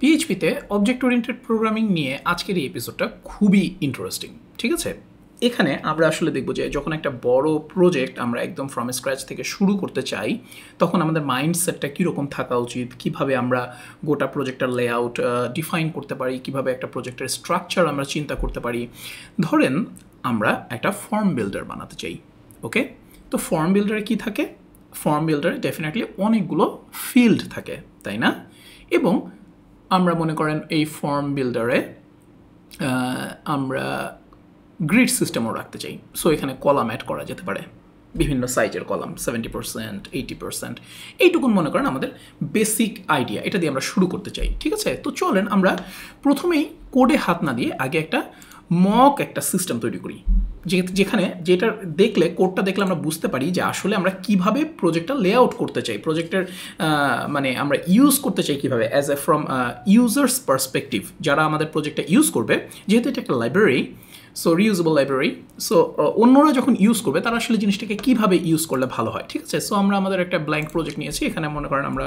পিএইচপিতে object oriented programming নিয়ে আজকের এই এপিসোডটা খুবই ইন্টারেস্টিং ঠিক আছে এখানে আমরা আসলে দেখব যে যখন একটা বড় প্রজেক্ট আমরা একদম ফ্রম স্ক্র্যাচ থেকে শুরু করতে চাই তখন আমাদের মাইন্ডসেটটা কীরকম থাকা উচিত কিভাবে আমরা গোটা প্রজেক্টের লেআউট ডিফাইন করতে পারি কিভাবে একটা প্রজেক্টের স্ট্রাকচার আমরা চিন্তা করতে পারি ধরেন আমরা একটা ফর্ম বিল্ডার বানাতে চাই ওকে তো ফর্ম বিল্ডারে কি থাকে ফর্ম বিল্ডারে ডেফিনেটলি অনেকগুলো ফিল্ড থাকে তাই না এবং আমরা মনে করেন এই ফর্ম বিল্ডারে আমরা গ্রিড সিস্টেমও রাখতে চাই সো এখানে কলাম অ্যাড করা যেতে পারে বিভিন্ন সাইজের column seventy percent eighty percent এইটুকুন মনে করেন আমাদের বেসিক আইডিয়া এটা দিয়ে আমরা শুরু করতে চাই ঠিক আছে তো চলেন আমরা প্রথমেই কোডে হাত না দিয়ে আগে একটা মক একটা সিস্টেম তৈরি করি যেখানে যেটা দেখলে কোডটা দেখলে আমরা বুঝতে পারি যে আসলে আমরা কিভাবে প্রজেক্টটা লে আউট করতে চাই প্রজেক্টের মানে আমরা ইউজ করতে চাই কিভাবে as a from users perspective যারা আমাদের প্রজেক্টটা ইউজ করবে যেহেতু এটা একটা library so reusable library so অন্যরা যখন ইউজ করবে তারা আসলে জিনিসটাকে কীভাবে ইউজ করলে ভালো হয় ঠিক আছে সো আমরা আমাদের একটা ব্ল্যাঙ্ক প্রজেক্ট নিয়েছি এখানে মনে করেন আমরা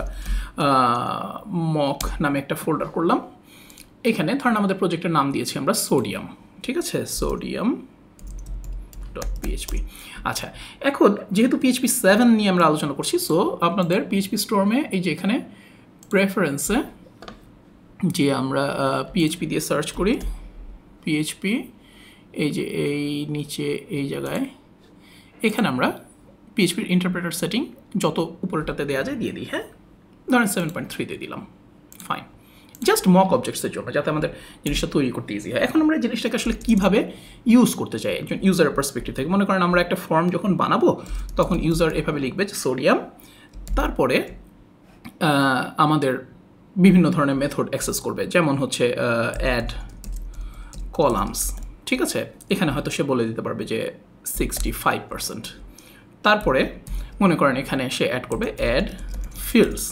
মক নামে একটা ফোল্ডার করলাম এখানে ধরেন আমাদের প্রজেক্টের নাম দিয়েছি আমরা সোডিয়াম ঠিক আছে সোডিয়াম ডট পিএইচপি আচ্ছা এখন যেহেতু পিএইচপি সেভেন নিয়ে আমরা আলোচনা করছি সো আপনাদের পিএইচপি স্টোরমে এই যে এখানে প্রেফারেন্সে যে আমরা পিএইচপি দিয়ে সার্চ করি পিএইচপি এই যে এই নিচে এই জায়গায় এখানে আমরা পিএইচপির ইন্টারপ্রেটার সেটিং যত উপরেটাতে দেওয়া যায় দিয়ে দিই হ্যাঁ ধরেন সেভেন পয়েন্ট থ্রিতে দিলাম ফাইন জাস্ট মক অবজেক্টসের জন্য যাতে আমাদের জিনিসটা তৈরি করতে ইজি হয় এখন আমরা জিনিসটাকে আসলে কীভাবে ইউজ করতে চাই একজন ইউজার পার্সপেক্টিভ থেকে মনে করেন আমরা একটা ফর্ম যখন বানাবো তখন ইউজার এভাবে লিখবে যে সোডিয়াম তারপরে আমাদের বিভিন্ন ধরনের মেথড অ্যাক্সেস করবে যেমন হচ্ছে অ্যাড কলামস ঠিক আছে এখানে হয়তো সে বলে দিতে পারবে যে সিক্সটি ফাইভ পার্সেন্ট তারপরে মনে করেন এখানে সে অ্যাড করবে অ্যাড ফিল্ডস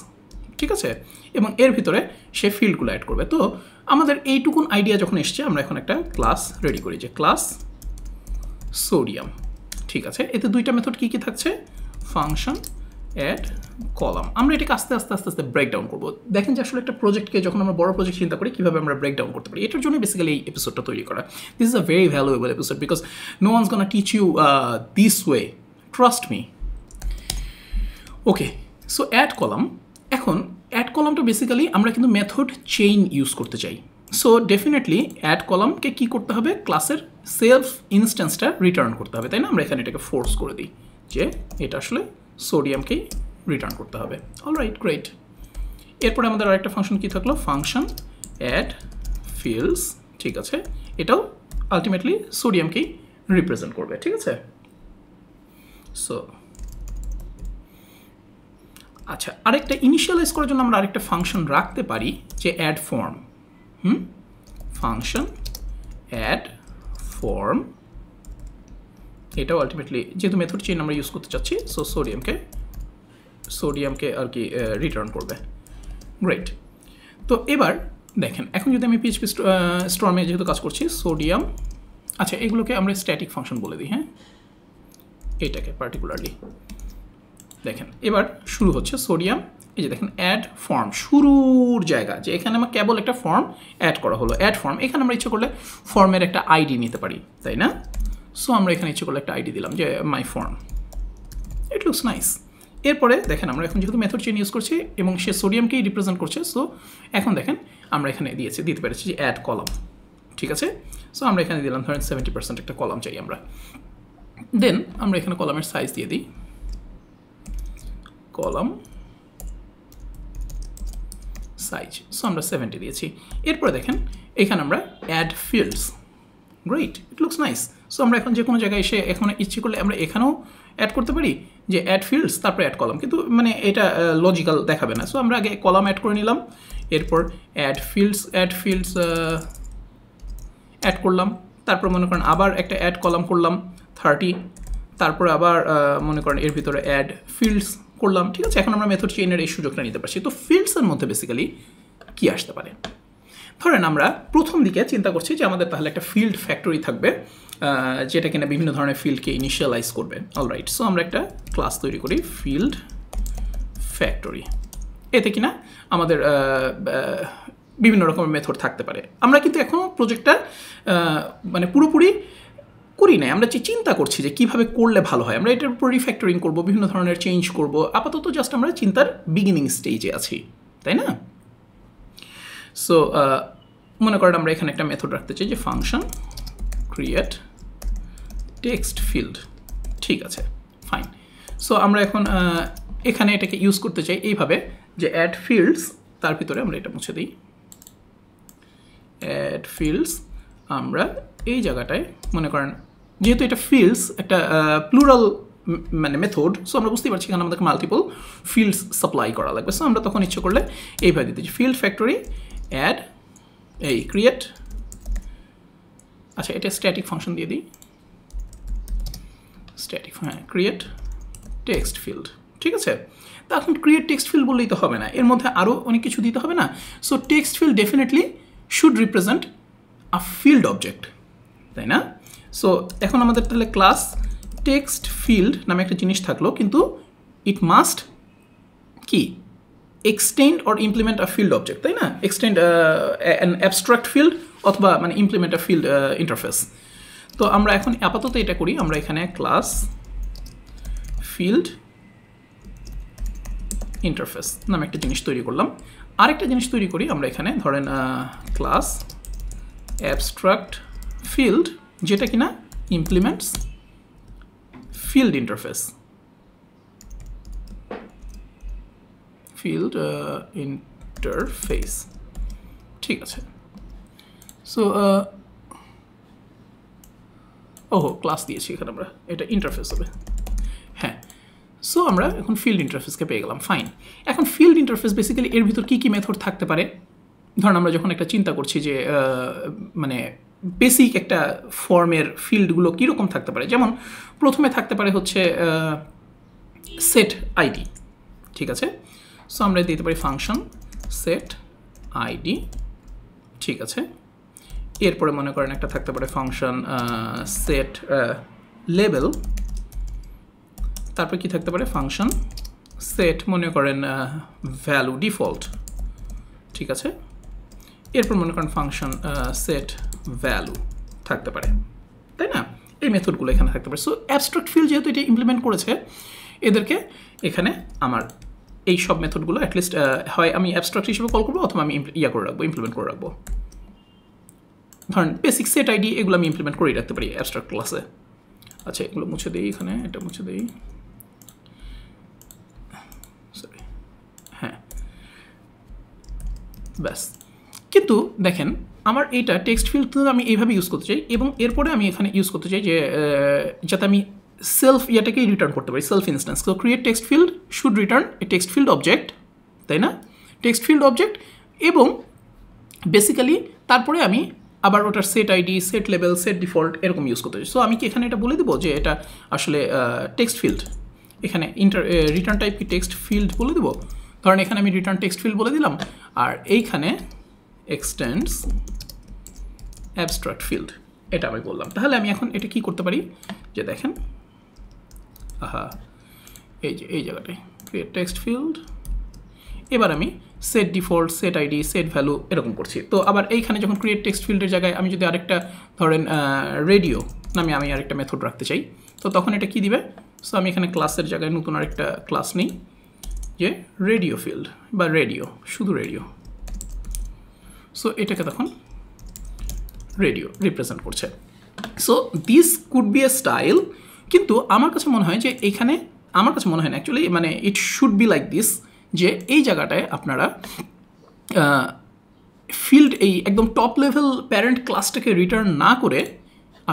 ঠিক আছে এবং এর ভিতরে সে ফিল্ডগুলো অ্যাড করবে তো আমাদের এইটুকুন আইডিয়া যখন এসছে আমরা এখন একটা ক্লাস রেডি করি যে ক্লাস সোডিয়াম ঠিক আছে এতে দুইটা মেথড কি কি থাকছে ফাংশন অ্যাড কলাম আমরা এটাকে আস্তে আস্তে আস্তে আস্তে ব্রেকডাউন করবো দেখেন যে আসলে একটা প্রজেক্টকে যখন আমরা বড় প্রজেক্ট চিন্তা করি কীভাবে আমরা ব্রেকডাউন করতে পারি এটার জন্য বেসিক্যালি এই এপিসোডটা তৈরি করা this is a very valuable episode because no one's gonna teach you this way trust me okay so add column এখন অ্যাড কলামটা বেসিক্যালি আমরা কিন্তু মেথড চেইন ইউজ করতে চাই সো ডেফিনেটলি অ্যাড কলামকে কি করতে হবে ক্লাসের সেলফ ইনস্ট্যান্সটা রিটার্ন করতে হবে তাই না আমরা এখানে এটাকে ফোর্স করে দিই যে এটা আসলে সোডিয়ামকেই রিটার্ন করতে হবে অল রাইট গ্রেট এরপরে আমাদের আরেকটা ফাংশন কী থাকলো ফাংশন অ্যাড ফিলস ঠিক আছে এটাও আলটিমেটলি সোডিয়ামকেই রিপ্রেজেন্ট করবে ঠিক আছে সো আচ্ছা আরেকটা ইনিশিয়ালাইজ করার জন্য আমরা আরেকটা ফাংশন রাখতে পারি যে add form hmm function add form এটাও আলটিমেটলি যেহেতু মেথড চেন আমরা ইউজ করতে চাচ্ছি সো সোডিয়ামকে সোডিয়ামকে আর কি রিটার্ন করবে গ্রেট তো এবার দেখেন এখন যদি আমি পিএইচপি স্টর্মে যেহেতু কাজ করছি সোডিয়াম আচ্ছা এগুলোকে আমরা স্ট্যাটিক ফাংশন বলে দিই হ্যাঁ এটাকে পার্টিকুলারলি দেখেন এবার শুরু হচ্ছে সোডিয়াম এই যে দেখেন অ্যাড ফর্ম শুরুর জায়গা যে এখানে আমার কেবল একটা ফর্ম অ্যাড করা হলো অ্যাড ফর্ম এখানে আমরা ইচ্ছে করলে ফর্মের একটা আইডি নিতে পারি তাই না সো আমরা এখানে ইচ্ছে করলে একটা আইডি দিলাম যে my form it looks nice এরপরে দেখেন আমরা এখন যেহেতু মেথড চেন ইউজ করছি এবং সে সোডিয়ামকেই রিপ্রেজেন্ট করছে সো এখন দেখেন আমরা এখানে দিয়েছি দিতে পেরেছি যে অ্যাড কলাম ঠিক আছে সো আমরা এখানে দিলাম ধরেন সেভেন্টি পার্সেন্ট একটা কলাম চাই আমরা দেন আমরা এখানে কলামের সাইজ দিয়ে দিই কলাম সাইজ সো আমরা সেভেন্টি দিয়েছি এরপরে দেখেন এখানে আমরা add fields great it looks nice so আমরা এখন যে কোনো জায়গায় এসে এখানে ইচ্ছে করলে আমরা এখানেও অ্যাড করতে পারি যে অ্যাড ফিল্ডস তারপরে অ্যাড কলম কিন্তু মানে এটা লজিক্যাল দেখাবে না সো আমরা আগে কলম অ্যাড করে নিলাম এরপর add fields add fields add করলাম তারপর মনে করেন আবার একটা অ্যাড কলম করলাম থার্টি তারপর আবার মনে করেন এর ভিতরে অ্যাড ফিল্ডস করলাম ঠিক আছে এখন আমরা মেথড চেইনের এই সুযোগটা নিতে পারছি তো ফিল্ডসের মধ্যে বেসিক্যালি কি আসতে পারে ধরেন আমরা প্রথম দিকে চিন্তা করছি যে আমাদের তাহলে একটা ফিল্ড ফ্যাক্টরি থাকবে যেটা কিনা বিভিন্ন ধরনের ফিল্ডকে ইনিশিয়ালাইজ করবে অলরাইট সো আমরা একটা ক্লাস তৈরি করি ফিল্ড ফ্যাক্টরি এতে কিনা আমাদের বিভিন্ন রকমের মেথড থাকতে পারে আমরা কিন্তু এখনও প্রজেক্টটা মানে পুরোপুরি করি নাই আমরা যে চিন্তা করছি যে কিভাবে করলে ভালো হয় আমরা এটার উপর রিফ্যাক্টরিং করব বিভিন্ন ধরনের চেঞ্জ করব আপাতত জাস্ট আমরা চিন্তার বিগিনিং স্টেজে আছি তাই না সো মনে করেন আমরা এখানে একটা মেথড রাখতে চাই যে ফাংশন ক্রিয়েট টেক্সট ফিল্ড ঠিক আছে ফাইন সো আমরা এখন এখানে এটাকে ইউজ করতে চাই এইভাবে যে অ্যাড ফিল্ডস তার ভিতরে আমরা এটা মুছে দিই অ্যাড ফিল্ডস আমরা এই জায়গাটায় মনে করেন যেহেতু এটা ফিল্ডস একটা প্লুরাল মানে মেথড সো আমরা বুঝতেই পারছি এখানে আমাদেরকে মাল্টিপল ফিল্ডস সাপ্লাই করা লাগবে সো আমরা তখন ইচ্ছে করলে এইভাবে দিতে ফিল্ড ফ্যাক্টরি অ্যাড এই ক্রিয়েট আচ্ছা এটা স্ট্যাটিক ফাংশন দিয়ে দিই স্ট্যাটিক হ্যাঁ ক্রিয়েট টেক্সট ফিল্ড ঠিক আছে তা এখন ক্রিয়েট টেক্সট ফিল্ড বললেই তো হবে না এর মধ্যে আরও অনেক কিছু দিতে হবে না so text field definitely should represent a field object তাই না সো এখন আমাদের তাহলে ক্লাস টেক্সট ফিল্ড নামে একটা জিনিস থাকলো কিন্তু ইট মাস্ট কি extend or implement a field object তাই না এক্সটেন্ড অ্যান অ্যাবস্ট্রাক্ট ফিল্ড অথবা মানে ইমপ্লিমেন্ট আ ফিল্ড ইন্টারফেস তো আমরা এখন আপাতত এটা করি আমরা এখানে ক্লাস ফিল্ড ইন্টারফেস নামে একটা জিনিস তৈরি করলাম আরেকটা জিনিস তৈরি করি আমরা এখানে ধরেন ক্লাস অ্যাবস্ট্রাক্ট ফিল্ড যেটা কিনা implements field interface field interface ঠিক আছে সো uh, ওহো ক্লাস দিয়েছি এখানে আমরা এটা ইন্টারফেস হবে হ্যাঁ সো আমরা এখন ফিল্ড ইন্টারফেসকে পেয়ে গেলাম ফাইন এখন ফিল্ড ইন্টারফেস বেসিক্যালি এর ভিতর কী কী মেথড থাকতে পারে ধরুন আমরা যখন একটা চিন্তা করছি যে uh, মানে বেসিক একটা ফর্মের ফিল্ডগুলো কীরকম থাকতে পারে যেমন প্রথমে থাকতে পারে হচ্ছে সেট আইডি ঠিক আছে সো আমরা দিতে পারি ফাংশন সেট আইডি ঠিক আছে এরপরে মনে করেন একটা থাকতে পারে ফাংশন সেট লেভেল তারপর কি থাকতে পারে ফাংশন সেট মনে করেন ভ্যালু ডিফল্ট ঠিক আছে এরপর মনে করেন ফাংশন সেট ভ্যালু থাকতে পারে তাই না এই মেথডগুলো এখানে থাকতে পারে সো অ্যাবস্ট্রাক্ট ফিল যেহেতু এটা ইমপ্লিমেন্ট করেছে এদেরকে এখানে আমার এই সব মেথডগুলো অ্যাটলিস্ট হয় আমি অ্যাবস্ট্রাক্ট হিসেবে কল করবো অথবা আমি ইয়া করে রাখবো ইমপ্লিমেন্ট করে রাখবো ধরেন বেসিক সেট আইডি এগুলো আমি ইমপ্লিমেন্ট করেই রাখতে পারি অ্যাবস্ট্রাক্ট ক্লাসে আচ্ছা এগুলো মুছে দিই এখানে এটা মুছে দিই সরি হ্যাঁ ব্যাস কিন্তু দেখেন আমার এটা টেক্সট ফিল্ড কিন্তু আমি এইভাবে ইউজ করতে চাই এবং এরপরে আমি এখানে ইউজ করতে চাই যে যাতে আমি সেলফ ইয়াটাকেই রিটার্ন করতে পারি সেলফ ইনস্টেন্স তো create text field should return a text field object তাই না টেক্সট ফিল্ড অবজেক্ট এবং বেসিক্যালি তারপরে আমি আবার ওটার সেট আইডি সেট লেভেল সেট ডিফল্ট এরকম ইউজ করতে চাই সো আমি কি এখানে এটা বলে দেবো যে এটা আসলে টেক্সট ফিল্ড এখানে ইন্টার রিটার্ন টাইপ কি টেক্সট ফিল্ড বলে দেবো ধরেন এখানে আমি রিটার্ন টেক্সট ফিল্ড বলে দিলাম আর এইখানে এক্সটেন্ডস অ্যাবস্ট্রাক্ট ফিল্ড এটা আমি বললাম তাহলে আমি এখন এটা কি করতে পারি যে দেখেন আহা এই যে এই জায়গাটায় ক্রিয়েট টেক্সট ফিল্ড এবার আমি set default set ID set value এরকম করছি তো আবার এইখানে যখন ক্রিয়েট টেক্সট ফিল্ডের জায়গায় আমি যদি আরেকটা ধরেন রেডিও নামে আমি আরেকটা মেথড রাখতে চাই তো তখন এটা কি দিবে সো আমি এখানে ক্লাসের জায়গায় নতুন আরেকটা ক্লাস নিই যে রেডিও ফিল্ড বা রেডিও শুধু রেডিও সো এটাকে তখন রেডিও রিপ্রেজেন্ট করছে so this could be a style কিন্তু আমার কাছে মনে হয় যে এখানে আমার কাছে মনে হয় না অ্যাকচুয়ালি মানে it should be like this যে এই জায়গাটায় আপনারা ফিল্ড এই একদম টপ লেভেল প্যারেন্ট ক্লাসটাকে রিটার্ন না করে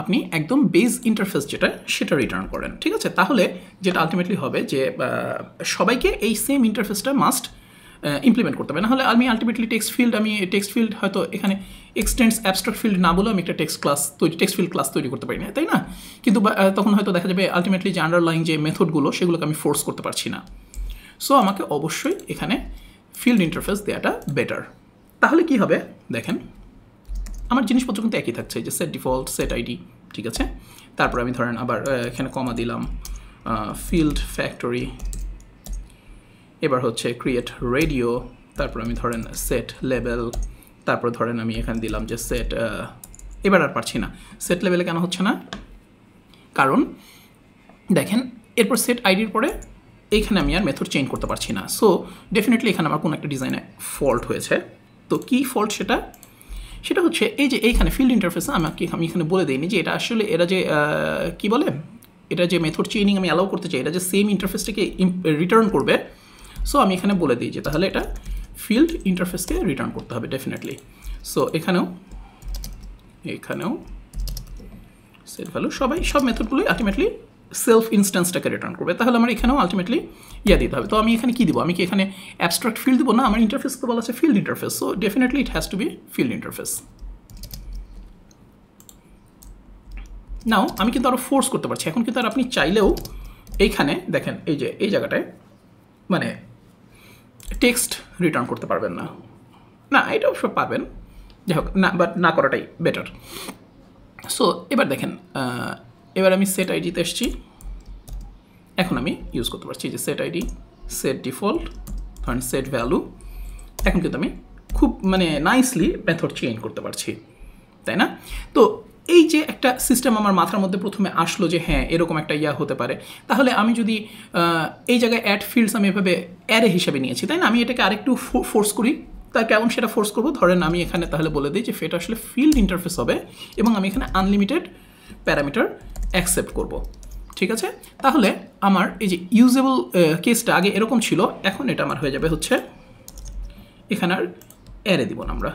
আপনি একদম বেস ইন্টারফেস যেটা সেটা রিটার্ন করেন ঠিক আছে তাহলে যেটা আলটিমেটলি হবে যে সবাইকে এই সেম ইন্টারফেসটা মাস্ট ইমপ্লিমেন্ট করতে হবে নাহলে আমি আলটিমেটলি টেক্সট ফিল্ড আমি টেক্সট ফিল্ড হয়তো এখানে এক্সটেন্স অ্যাবস্ট্রাক্ট ফিল্ড না বলেও আমি একটা টেক্সট ক্লাস তৈরি টেক্সট ফিল্ড ক্লাস তৈরি করতে পারি না তাই না কিন্তু তখন হয়তো দেখা যাবে আলটিমেটলি যে আন্ডারলাইন যে মেথডগুলো সেগুলোকে আমি ফোর্স করতে পারছি না সো আমাকে অবশ্যই এখানে ফিল্ড ইন্টারফেস দেওয়াটা বেটার তাহলে কি হবে দেখেন আমার জিনিসপত্র কিন্তু একই থাকছে যে সেট ডিফল্ট সেট আইডি ঠিক আছে তারপর আমি ধরেন আবার এখানে কমা দিলাম ফিল্ড ফ্যাক্টরি এবার হচ্ছে ক্রিয়েট রেডিও তারপর আমি ধরেন সেট লেভেল তারপর ধরেন আমি এখানে দিলাম যে সেট এবার আর পারছি না সেট লেভেলে কেন হচ্ছে না কারণ দেখেন এরপর সেট আইডির পরে এইখানে আমি আর মেথড চেঞ্জ করতে পারছি না সো ডেফিনেটলি এখানে আমার কোনো একটা ডিজাইনে ফল্ট হয়েছে তো কি ফল্ট সেটা সেটা হচ্ছে এই যে এইখানে ফিল্ড ইন্টারফেসে আমাকে আমি এখানে বলে দিইনি যে এটা আসলে এরা যে কি বলে এটা যে মেথড চেইনিং আমি অ্যালাউ করতে চাই এটা যে সেম ইন্টারফেসটাকে রিটার্ন করবে সো আমি এখানে বলে দিই যে তাহলে এটা ফিল্ড ইন্টারফেসকে রিটার্ন করতে হবে ডেফিনেটলি সো এখানেও এখানেও সেল ভ্যালু সবাই সব মেথডগুলোই আলটিমেটলি সেলফ ইনস্ট্যান্সটাকে রিটার্ন করবে তাহলে আমার এখানেও আলটিমেটলি ইয়া দিতে হবে তো আমি এখানে কী দিব আমি কি এখানে অ্যাবস্ট্রাক্ট ফিল্ড দিব না আমার ইন্টারফেস তো বলা আছে field interface so definitely it has to be field interface now আমি কিন্তু আরও ফোর্স করতে পারছি এখন কিন্তু আর আপনি চাইলেও এইখানে দেখেন এই যে এই জায়গাটায় মানে টেক্সট রিটার্ন করতে পারবেন না না এটা অবশ্য পারবেন যাই হোক না বাট না করাটাই বেটার সো এবার দেখেন এবার আমি সেট আইডিতে এসেছি এখন আমি ইউজ করতে পারছি যে সেট আইডি সেট ডিফল্ট ধরেন সেট ভ্যালু এখন কিন্তু আমি খুব মানে নাইসলি মেথড চেঞ্জ করতে পারছি তাই না তো এই যে একটা সিস্টেম আমার মাথার মধ্যে প্রথমে আসলো যে হ্যাঁ এরকম একটা ইয়া হতে পারে তাহলে আমি যদি এই জায়গায় অ্যাড ফিল্ডস আমি এভাবে অ্যারে হিসেবে নিয়েছি তাই না আমি এটাকে আরেকটু ফোর্স করি তা কেমন সেটা ফোর্স করবো ধরেন আমি এখানে তাহলে বলে দিই যে এটা আসলে ফিল্ড ইন্টারফেস হবে এবং আমি এখানে আনলিমিটেড প্যারামিটার অ্যাকসেপ্ট করব ঠিক আছে তাহলে আমার এই যে ইউজেবল কেসটা আগে এরকম ছিল এখন এটা আমার হয়ে যাবে হচ্ছে এখানে আর অ্যারে দিব না আমরা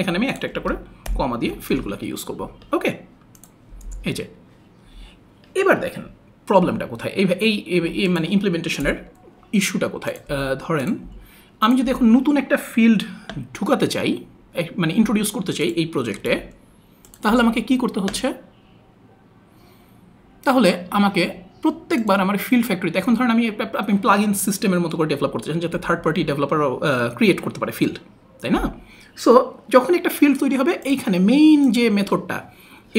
এখানে আমি একটা একটা করে কমা দিয়ে ফিল্ডগুলোকে ইউজ করব ওকে এই যে এবার দেখেন প্রবলেমটা কোথায় এই এই মানে ইমপ্লিমেন্টেশনের ইস্যুটা কোথায় ধরেন আমি যদি এখন নতুন একটা ফিল্ড ঢুকাতে চাই মানে ইন্ট্রোডিউস করতে চাই এই প্রজেক্টে তাহলে আমাকে কি করতে হচ্ছে তাহলে আমাকে প্রত্যেকবার আমার ফিল্ড ফ্যাক্টরিতে এখন ধরেন আমি আপনি প্লাগ ইন সিস্টেমের মতো করে ডেভেলপ করতে চান যাতে থার্ড পার্টি ডেভেলপার ক্রিয়েট করতে পারে ফিল্ড তাই না সো যখন একটা ফিল্ড তৈরি হবে এইখানে মেইন যে মেথডটা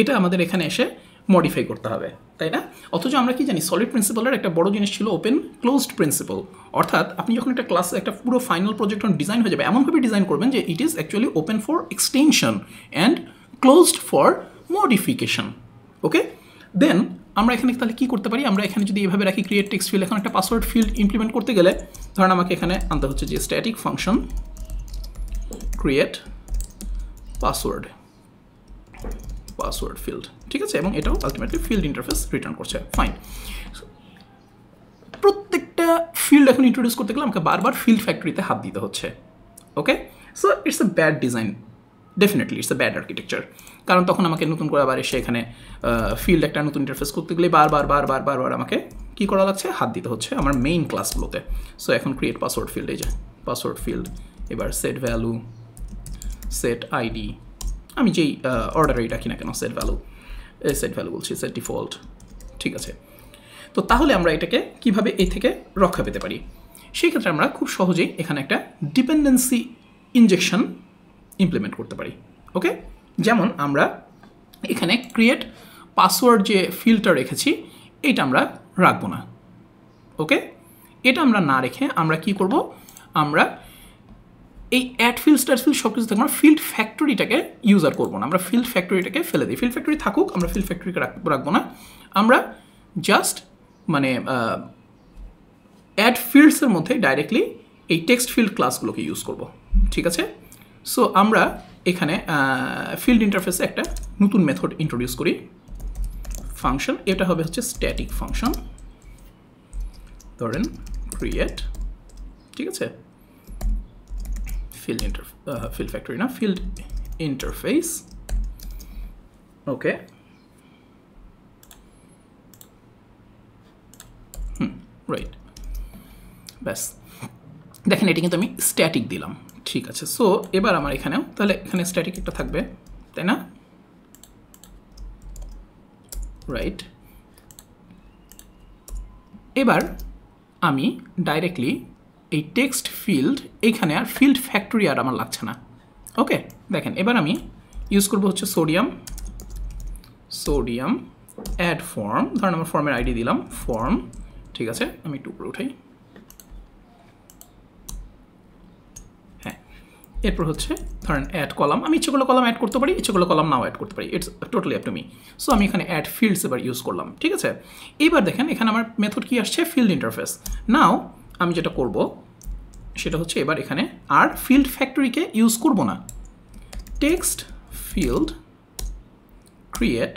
এটা আমাদের এখানে এসে মডিফাই করতে হবে তাই না অথচ আমরা কি জানি সলিড প্রিন্সিপালের একটা বড় জিনিস ছিল ওপেন ক্লোজড প্রিন্সিপাল অর্থাৎ আপনি যখন একটা ক্লাসে একটা পুরো ফাইনাল প্রজেক্ট ডিজাইন হয়ে যাবে এমনভাবে ডিজাইন করবেন যে it is actually open for extension and closed for modification okay then আমরা এখানে তাহলে কী করতে পারি আমরা এখানে যদি এভাবে রাখি ক্রিয়েট টেক্সট ফিল্ড এখন একটা পাসওয়ার্ড ফিল্ড ইমপ্লিমেন্ট করতে গেলে ধরেন আমাকে এখানে আনতে হচ্ছে যে static function create password password field ঠিক আছে এবং এটাও আলটিমেটলি ফিল্ড ইন্টারফেস রিটার্ন করছে ফাইন প্রত্যেকটা ফিল্ড এখন ইন্ট্রোডিউস করতে গেলে আমাকে বারবার ফিল্ড ফ্যাক্টরিতে হাত দিতে হচ্ছে okay so it's a bad design definitely it's a bad architecture কারণ তখন আমাকে নতুন করে আবার এসে এখানে ফিল্ড একটা নতুন ইন্টারফেস করতে গেলে বারবার বারবার বারবার আমাকে কি করা লাগছে হাত দিতে হচ্ছে আমার মেইন ক্লাসগুলোতে সো এখন ক্রিয়েট পাসওয়ার্ড ফিল্ডে যে পাসওয়ার্ড ফিল্ড এবার সেট ভ্যালু সেট আইডি আমি যেই অর্ডারেই রাখি না কেন সেট ভ্যালু সেট ভ্যালু বলছি সেট ডিফল্ট ঠিক আছে তো তাহলে আমরা এটাকে কিভাবে এ থেকে রক্ষা পেতে পারি সেই ক্ষেত্রে আমরা খুব সহজেই এখানে একটা ডিপেন্ডেন্সি ইনজেকশন ইমপ্লিমেন্ট করতে পারি ওকে যেমন আমরা এখানে ক্রিয়েট পাসওয়ার্ড যে ফিল্টার রেখেছি এটা আমরা রাখবো না ওকে এটা আমরা না রেখে আমরা কি করব আমরা এই অ্যাড ফিল্ড স্টার ফিল্ড সব কিছু থাকবে আমরা ফিল্ড ফ্যাক্টরিটাকে ইউজ আর করবো না আমরা ফিল্ড ফ্যাক্টরিটাকে ফেলে দিই ফিল্ড ফ্যাক্টরি থাকুক আমরা ফিল্ড ফ্যাক্টরিকে রাখবো না আমরা জাস্ট মানে অ্যাড ফিল্ডসের মধ্যে ডাইরেক্টলি এই টেক্সট ফিল্ড ক্লাসগুলোকে ইউজ করব ঠিক আছে সো আমরা এখানে ফিল্ড ইন্টারফেসে একটা নতুন মেথড ইন্ট্রোডিউস করি ফাংশন এটা হবে হচ্ছে স্ট্যাটিক ফাংশন ধরেন ক্রিয়েট ঠিক আছে field, inter uh, field factory না field interface okay hmm right ব্যাস দেখেন এটি কিন্তু আমি স্ট্যাটিক দিলাম ঠিক আছে সো এবার আমার এখানেও তাহলে এখানে স্ট্যাটিক একটা থাকবে তাই না রাইট এবার আমি ডাইরেক্টলি এই টেক্সট ফিল্ড এখানে আর ফিল্ড ফ্যাক্টরি আর আমার লাগছে না ওকে দেখেন এবার আমি ইউজ করব হচ্ছে সোডিয়াম সোডিয়াম অ্যাড ফর্ম ধরেন আমার ফর্মের আইডি দিলাম ফর্ম ঠিক আছে আমি একটু উপরে উঠাই হ্যাঁ এরপর হচ্ছে ধরেন অ্যাড কলাম আমি ইচ্ছে করলে কলাম অ্যাড করতে পারি ইচ্ছে করলে কলাম নাও অ্যাড করতে পারি it's totally up to me so আমি এখানে অ্যাড ফিল্ডস এবার ইউজ করলাম ঠিক আছে এবার দেখেন এখানে আমার মেথড কি আসছে ফিল্ড ইন্টারফেস নাও আমি যেটা করব সেটা হচ্ছে এবার এখানে আর ফিল্ড ফ্যাক্টরিকে ইউজ করব না টেক্সট ফিল্ড ক্রিয়েট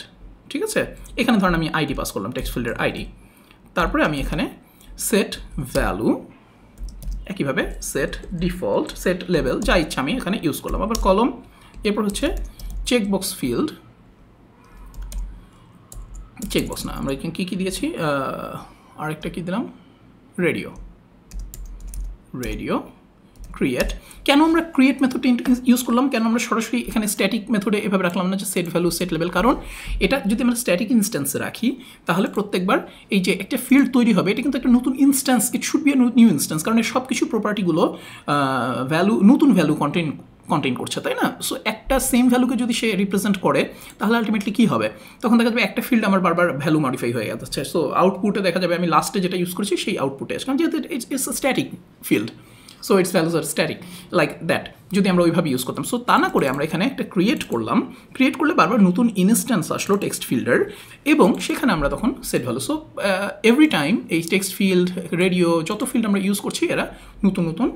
ঠিক আছে এখানে ধরেন আমি আইডি পাস করলাম টেক্সট ফিল্ডের আইডি তারপরে আমি এখানে সেট ভ্যালু একইভাবে সেট ডিফল্ট সেট লেভেল যা ইচ্ছা আমি এখানে ইউজ করলাম আবার কলম এরপর হচ্ছে চেকবক্স ফিল্ড চেকবক্স না আমরা এখানে কী কী দিয়েছি আরেকটা কী দিলাম রেডিও রেডিও ক্রিয়েট কেন আমরা ক্রিয়েট মেথডটা ইউজ করলাম কেন আমরা সরাসরি এখানে স্ট্যাটিক মেথডে এভাবে রাখলাম না যে সেট ভ্যালু সেট লেভেল কারণ এটা যদি আমরা স্ট্যাটিক ইনস্ট্যান্সে রাখি তাহলে প্রত্যেকবার এই যে একটা ফিল্ড তৈরি হবে এটা কিন্তু একটা নতুন instance it should be new instance কারণ সব কিছু প্রপার্টিগুলো ভ্যালু নতুন ভ্যালু কন্টেন্ট কন্টেইন করছে তাই না সো একটা সেম ভ্যালুকে যদি সে রিপ্রেজেন্ট করে তাহলে আলটিমেটলি কী হবে তখন দেখা যাবে একটা ফিল্ড আমার বারবার ভ্যালু মডিফাই হয়ে যাচ্ছে সো আউটপুটে দেখা যাবে আমি লাস্টে যেটা ইউজ করছি সেই আউটপুটে আসছে কারণ যেহেতু it's it's static field so it's values আর স্ট্যাটিক লাইক দ্যাট যদি আমরা ওইভাবে ইউজ করতাম সো তা না করে আমরা এখানে একটা ক্রিয়েট করলাম ক্রিয়েট করলে বারবার নতুন ইনস্ট্যান্স আসলো টেক্সট ফিল্ডের এবং সেখানে আমরা তখন set value so every time এই টেক্সট ফিল্ড রেডিও যত ফিল্ড আমরা ইউজ করছি এরা নতুন নতুন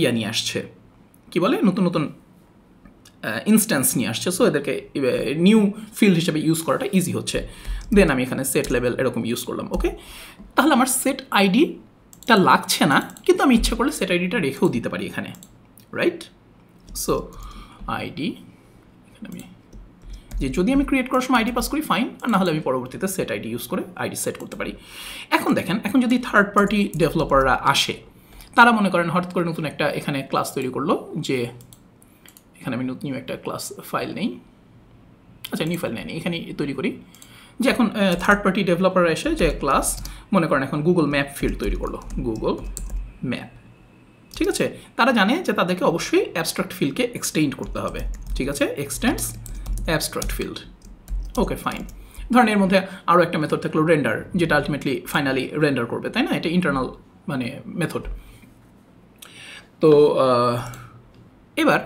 ইয়া নিয়ে আসছে কি বলে নতুন নতুন ইনস্ট্যান্স নিয়ে আসছে সো এদেরকে নিউ ফিল্ড হিসেবে ইউজ করাটা ইজি হচ্ছে দেন আমি এখানে সেট লেভেল এরকম ইউজ করলাম ওকে তাহলে আমার সেট আইডিটা লাগছে না কিন্তু আমি ইচ্ছা করলে সেট আইডিটা রেখেও দিতে পারি এখানে রাইট সো আইডি আমি যে যদি আমি ক্রিয়েট করার সময় আইডি পাস করি ফাইন আর নাহলে আমি পরবর্তীতে সেট আইডি ইউজ করে আইডি সেট করতে পারি এখন দেখেন এখন যদি থার্ড পার্টি ডেভেলপাররা আসে তারা মনে করেন হঠাৎ করে নতুন একটা এখানে ক্লাস তৈরি করলো যে এখানে আমি নতুন একটা ক্লাস ফাইল নেই আচ্ছা নিউ ফাইল নেই এখানে তৈরি করি যে এখন থার্ড পার্টি ডেভেলপার এসে যে ক্লাস মনে করেন এখন গুগল ম্যাপ ফিল্ড তৈরি করলো গুগল ম্যাপ ঠিক আছে তারা জানে যে তাদেরকে অবশ্যই অ্যাবস্ট্রাক্ট ফিল্ডকে এক্সটেন্ড করতে হবে ঠিক আছে extends abstract field okay fine ধরেন এর মধ্যে আরও একটা মেথড থাকলো রেন্ডার যেটা আলটিমেটলি ফাইনালি রেন্ডার করবে তাই না এটা ইন্টারনাল মানে মেথড তো এবার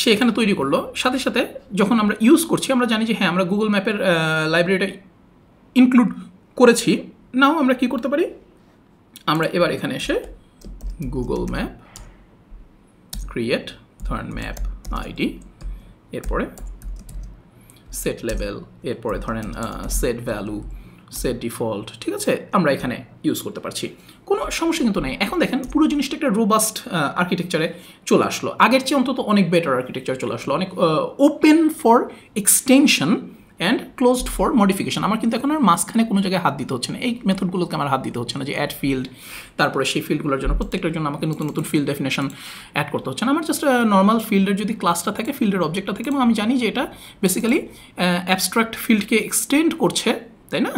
সে এখানে তৈরি করলো সাথে সাথে যখন আমরা ইউজ করছি আমরা জানি যে হ্যাঁ আমরা গুগল ম্যাপের লাইব্রেরিটা ইনক্লুড করেছি নাও আমরা কি করতে পারি আমরা এবার এখানে এসে গুগল ম্যাপ ক্রিয়েট ধরেন ম্যাপ আইডি এরপরে সেট লেভেল এরপরে ধরেন সেট ভ্যালু সেট ডিফল্ট ঠিক আছে আমরা এখানে ইউজ করতে পারছি কোনো সমস্যা কিন্তু নেই এখন দেখেন পুরো জিনিসটা একটা রোবাস্ট আর্কিটেকচারে চলে আসলো আগের চেয়ে অন্তত অনেক বেটার আর্কিটেকচার চলে আসলো অনেক open for extension and closed for modification আমার কিন্তু এখন আর মাঝখানে কোনো জায়গায় হাত দিতে হচ্ছে না এই মেথডগুলোকে আমার হাত দিতে হচ্ছে না যে অ্যাড ফিল্ড তারপরে সেই ফিল্ডগুলোর জন্য প্রত্যেকটার জন্য আমাকে নতুন নতুন ফিল্ড ডেফিনেশন অ্যাড করতে হচ্ছে না আমার জাস্ট নর্মাল ফিল্ডের যদি ক্লাসটা থাকে ফিল্ডের অবজেক্টটা থাকে এবং আমি জানি যে এটা বেসিক্যালি অ্যাবস্ট্রাক্ট ফিল্ডকে এক্সটেন্ড করছে তাই না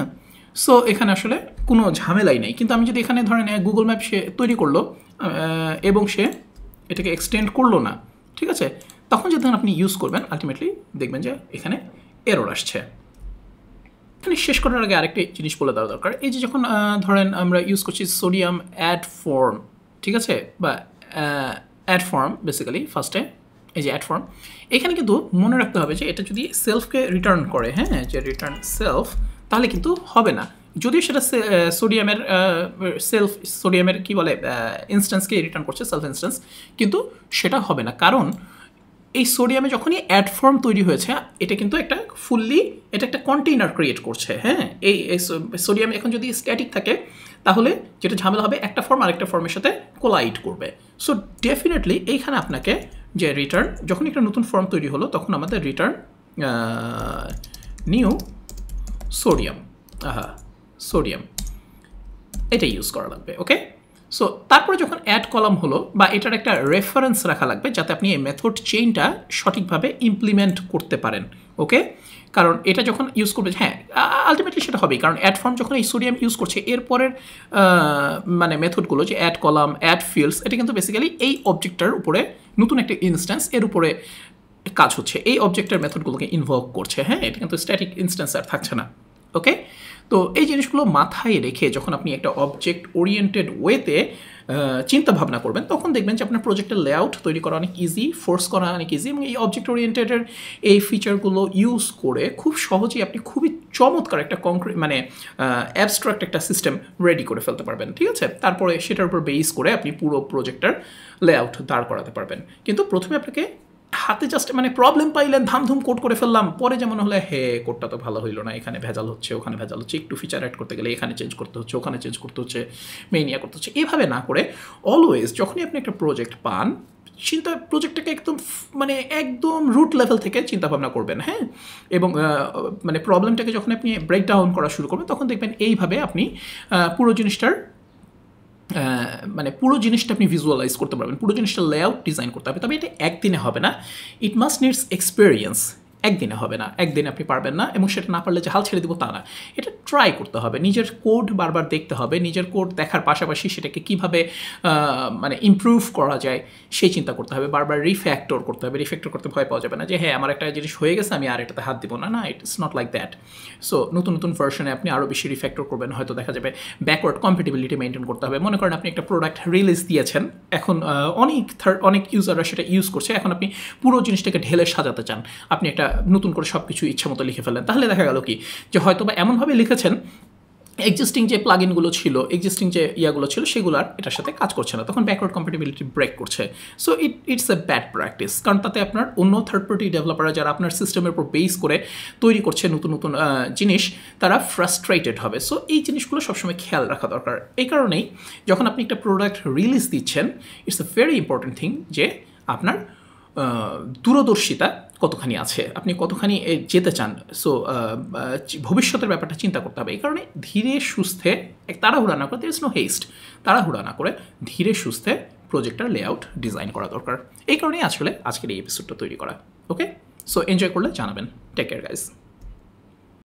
সো এখানে আসলে কোনো ঝামেলাই নেই কিন্তু আমি যদি এখানে ধরেন গুগল ম্যাপ সে তৈরি করলো এবং সে এটাকে এক্সটেন্ড করলো না ঠিক আছে তখন যদি আপনি ইউজ করবেন আলটিমেটলি দেখবেন যে এখানে এরর আসছে এখানে শেষ করার আগে আরেকটি জিনিস বলে দেওয়া দরকার এই যে যখন ধরেন আমরা ইউজ করছি সোডিয়াম অ্যাড ফর্ম ঠিক আছে বা অ্যাড ফর্ম বেসিক্যালি ফার্স্টে এই যে অ্যাড ফর্ম এখানে কিন্তু মনে রাখতে হবে যে এটা যদি সেলফকে রিটার্ন করে হ্যাঁ যে রিটার্ন সেলফ তাহলে কিন্তু হবে না যদিও সেটা সোডিয়ামের সেলফ সোডিয়ামের কী বলে ইনস্ট্যান্সকে রিটার্ন করছে সেলফ ইনস্ট্যান্স কিন্তু সেটা হবে না কারণ এই সোডিয়ামে যখনই অ্যাড ফর্ম তৈরি হয়েছে এটা কিন্তু একটা ফুললি এটা একটা কন্টেইনার ক্রিয়েট করছে হ্যাঁ এই সোডিয়াম এখন যদি স্ট্যাটিক থাকে তাহলে যেটা ঝামেলা হবে একটা ফর্ম আরেকটা ফর্মের সাথে কোলাইড করবে সো ডেফিনেটলি এইখানে আপনাকে যে রিটার্ন যখন একটা নতুন ফর্ম তৈরি হলো তখন আমাদের রিটার্ন নিউ সোডিয়াম আহা সোডিয়াম এটা ইউজ করা লাগবে ওকে সো তারপরে যখন অ্যাড কলাম হলো বা এটার একটা রেফারেন্স রাখা লাগবে যাতে আপনি এই মেথড চেইনটা সঠিকভাবে ইমপ্লিমেন্ট করতে পারেন ওকে কারণ এটা যখন ইউজ করবে হ্যাঁ আলটিমেটলি সেটা হবেই কারণ অ্যাড ফর্ম যখন এই সোডিয়াম ইউজ করছে এরপরের মানে মেথডগুলো যে অ্যাড কলাম অ্যাড ফিল্ডস এটা কিন্তু বেসিক্যালি এই অবজেক্টটার উপরে নতুন একটা ইনস্ট্যান্স এর উপরে কাজ হচ্ছে এই অবজেক্টের মেথডগুলোকে ইনভলভ করছে হ্যাঁ এটা কিন্তু স্ট্যাটিক ইনস্ট্যান্স আর থাকছে না ওকে তো এই জিনিসগুলো মাথায় রেখে যখন আপনি একটা অবজেক্ট ওরিয়েন্টেড ওয়েতে চিন্তা ভাবনা করবেন তখন দেখবেন যে আপনার প্রজেক্টের লেআউট তৈরি করা অনেক ইজি ফোর্স করা অনেক ইজি এবং এই অবজেক্ট ওরিয়েন্টেডের এই ফিচারগুলো ইউজ করে খুব সহজেই আপনি খুবই চমৎকার একটা কংক্রিট মানে অ্যাবস্ট্রাক্ট একটা সিস্টেম রেডি করে ফেলতে পারবেন ঠিক আছে তারপরে সেটার উপর বেস করে আপনি পুরো প্রজেক্টের লেআউট দাঁড় করাতে পারবেন কিন্তু প্রথমে আপনাকে হাতে জাস্ট মানে প্রবলেম পাইলেন ধামধুম কোট করে ফেললাম পরে যেমন হলে হে কোটটা তো ভালো হইলো না এখানে ভেজাল হচ্ছে ওখানে ভেজাল হচ্ছে একটু ফিচার অ্যাড করতে গেলে এখানে চেঞ্জ করতে হচ্ছে ওখানে চেঞ্জ করতে হচ্ছে ইয়া করতে হচ্ছে এভাবে না করে অলওয়েজ যখনই আপনি একটা প্রজেক্ট পান চিন্তা প্রজেক্টটাকে একদম মানে একদম রুট লেভেল থেকে চিন্তা ভাবনা করবেন হ্যাঁ এবং মানে প্রবলেমটাকে যখন আপনি ব্রেকডাউন করা শুরু করবেন তখন দেখবেন এইভাবে আপনি পুরো জিনিসটার মানে পুরো জিনিসটা আপনি ভিজুয়ালাইজ করতে পারবেন পুরো জিনিসটা লেআউট ডিজাইন করতে হবে তবে এটা একদিনে হবে না ইট মাস্ট নিডস এক্সপিরিয়েন্স একদিনে হবে না একদিনে আপনি পারবেন না এবং সেটা না পারলে যে হাল ছেড়ে দেবো তা না এটা ট্রাই করতে হবে নিজের কোড বারবার দেখতে হবে নিজের কোড দেখার পাশাপাশি সেটাকে কিভাবে মানে ইম্প্রুভ করা যায় সেই চিন্তা করতে হবে বারবার রিফ্যাক্টর করতে হবে রিফ্যাক্টর করতে ভয় পাওয়া যাবে না যে হ্যাঁ আমার একটা জিনিস হয়ে গেছে আমি আর এটাতে হাত দিব না না it's not like that so নতুন নতুন ভার্সনে আপনি আরও বেশি রিফ্যাক্টর করবেন হয়তো দেখা যাবে ব্যাকওয়ার্ড কম্পিটিবিলিটি মেনটেন করতে হবে মনে করেন আপনি একটা প্রোডাক্ট রিলিজ দিয়েছেন এখন অনেক থার্ড অনেক ইউজাররা সেটা ইউজ করছে এখন আপনি পুরো জিনিসটাকে ঢেলে সাজাতে চান আপনি একটা নতুন করে সব কিছু ইচ্ছা মতো লিখে ফেলেন তাহলে দেখা গেল কি যে হয়তো বা এমনভাবে লিখেছেন এক্সিস্টিং যে প্লাগ ইনগুলো ছিল এক্সিস্টিং যে ইয়াগুলো ছিল সেগুলো আর এটার সাথে কাজ করছে না তখন ব্যাকওয়ার্ড কম্পিটিবিলিটি ব্রেক করছে so it it's a bad practice কারণ তাতে আপনার অন্য থার্ড পার্টি ডেভেলপাররা যারা আপনার সিস্টেমের উপর বেস করে তৈরি করছে নতুন নতুন জিনিস তারা ফ্রাস্ট্রেটেড হবে সো এই জিনিসগুলো সবসময় খেয়াল রাখা দরকার এই কারণেই যখন আপনি একটা প্রোডাক্ট রিলিজ দিচ্ছেন it's a very important thing যে আপনার দূরদর্শিতা কতখানি আছে আপনি কতখানি যেতে চান সো ভবিষ্যতের ব্যাপারটা চিন্তা করতে হবে এই কারণে ধীরে সুস্থে এক তাড়াহুড়া না করে দের ইজ নো হেস্ট তাড়াহুড়া না করে ধীরে সুস্থে প্রজেক্টটার লেআউট ডিজাইন করা দরকার এই কারণেই আসলে আজকের এই এপিসোডটা তৈরি করা ওকে সো এনজয় করলে জানাবেন টেক কেয়ার গাইজ